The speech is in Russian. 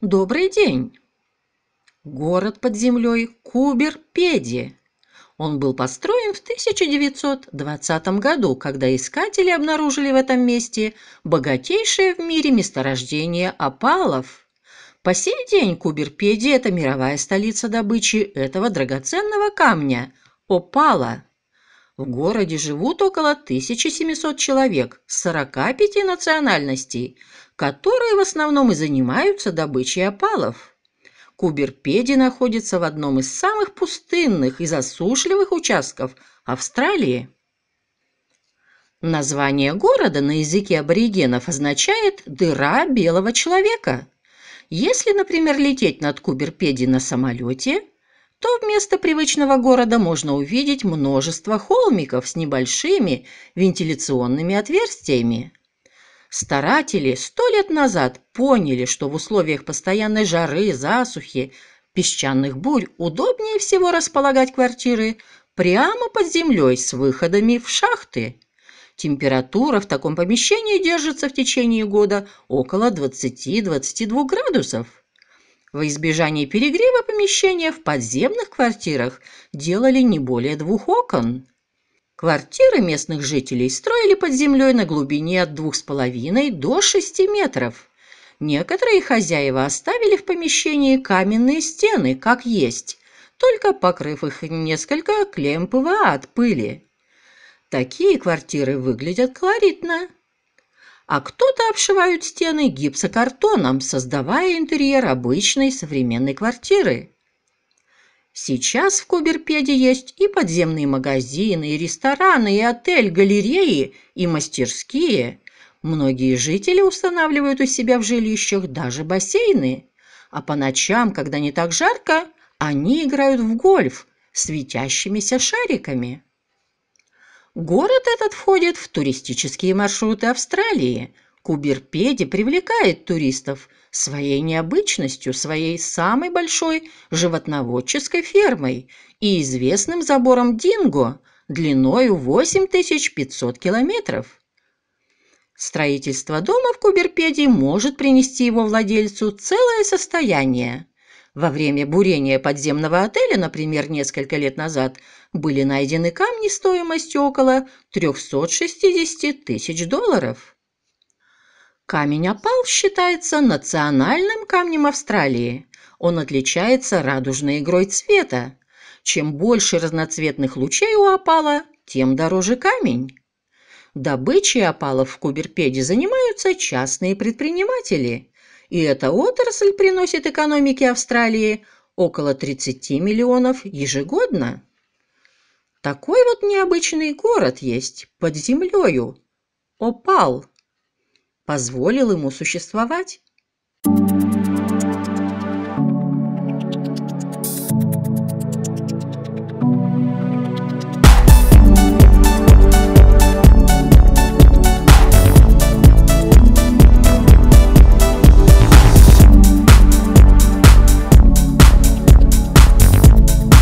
Добрый день. Город под землей Куберпеди. Он был построен в 1920 году, когда искатели обнаружили в этом месте богатейшее в мире месторождение опалов – по сей день Куберпеди — это мировая столица добычи этого драгоценного камня – опала. В городе живут около 1700 человек с 45 национальностей, которые в основном и занимаются добычей опалов. Куберпеди находится в одном из самых пустынных и засушливых участков Австралии. Название города на языке аборигенов означает «дыра белого человека». Если, например, лететь над Куберпеди на самолете, то вместо привычного города можно увидеть множество холмиков с небольшими вентиляционными отверстиями. Старатели сто лет назад поняли, что в условиях постоянной жары, засухи, песчаных бурь удобнее всего располагать квартиры прямо под землей с выходами в шахты. Температура в таком помещении держится в течение года около 20-22 градусов. Во избежание перегрева помещения в подземных квартирах делали не более двух окон. Квартиры местных жителей строили под землей на глубине от 2,5 до 6 метров. Некоторые хозяева оставили в помещении каменные стены, как есть, только покрыв их несколько клеем ПВА от пыли. Такие квартиры выглядят колоритно. А кто-то обшивают стены гипсокартоном, создавая интерьер обычной современной квартиры. Сейчас в Куберпеде есть и подземные магазины, и рестораны, и отель, галереи, и мастерские. Многие жители устанавливают у себя в жилищах даже бассейны. А по ночам, когда не так жарко, они играют в гольф светящимися шариками. Город этот входит в туристические маршруты Австралии – Куберпеди привлекает туристов своей необычностью, своей самой большой животноводческой фермой и известным забором Динго длиною 8500 километров. Строительство дома в Куберпеди может принести его владельцу целое состояние. Во время бурения подземного отеля, например, несколько лет назад, были найдены камни стоимостью около 360 тысяч долларов. Камень опал считается национальным камнем Австралии. Он отличается радужной игрой цвета. Чем больше разноцветных лучей у опала, тем дороже камень. Добычей опалов в Куберпеде занимаются частные предприниматели, и эта отрасль приносит экономике Австралии около 30 миллионов ежегодно. Такой вот необычный город есть под землею. Опал – позволил ему существовать